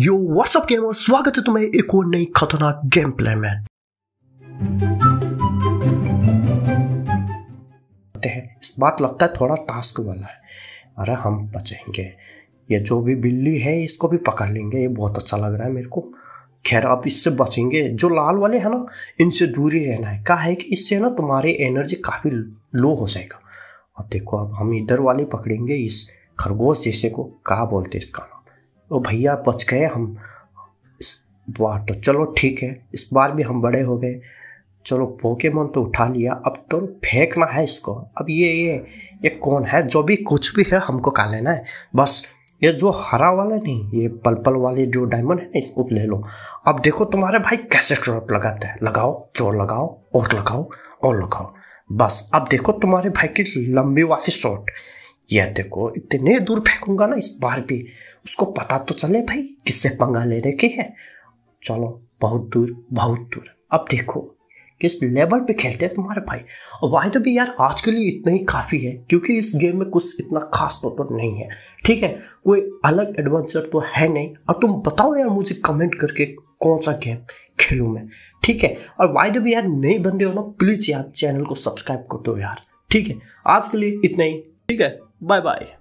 यो WhatsApp game और स्वागत है तुम्हें एक और नई खतरनाक गेम प्ले में इस बात लगता है थोड़ा टास्क वाला है अरे हम बचेंगे ये जो भी बिल्ली है इसको भी पकड़ लेंगे ये बहुत अच्छा लग रहा है मेरे को खैर अब इससे बचेंगे जो लाल वाले हैं ना इनसे दूरी रहना है क्या है कि इससे ना तुम्हारी एनर्जी काफ़ी लो हो जाएगा अब देखो अब हम इधर वाले पकड़ेंगे इस खरगोश जैसे को कहा बोलते इसका ओ भैया बच गए हम इस बार तो चलो ठीक है इस बार भी हम बड़े हो गए चलो पोकेमोन तो उठा लिया अब तो फेंकना है इसको अब ये ये ये कौन है जो भी कुछ भी है हमको का लेना है बस ये जो हरा वाला नहीं ये पलपल वाले जो डायमंड है ना इसको ले लो अब देखो तुम्हारे भाई कैसे ट्रॉप लगाते हैं लगाओ चोर लगाओ और लगाओ और लगाओ बस अब देखो तुम्हारे भाई की लंबी वाली शॉट यह देखो इतने दूर फेंकूंगा ना इस बार भी उसको पता तो चले भाई किससे पंगा लेने रखे है चलो बहुत दूर बहुत दूर अब देखो किस लेवल पे खेलते हैं तुम्हारे भाई और वाई तो भी यार आज के लिए इतना ही काफ़ी है क्योंकि इस गेम में कुछ इतना खास तो, तो नहीं है ठीक है कोई अलग एडवेंचर तो है नहीं और तुम बताओ यार मुझे कमेंट करके कौन सा गेम खेलूँ मैं ठीक है और वाई तो भी यार नए बंदे हो ना प्लीज़ यार चैनल को सब्सक्राइब कर दो यार ठीक है आज के लिए इतना ही ठीक है Bye bye.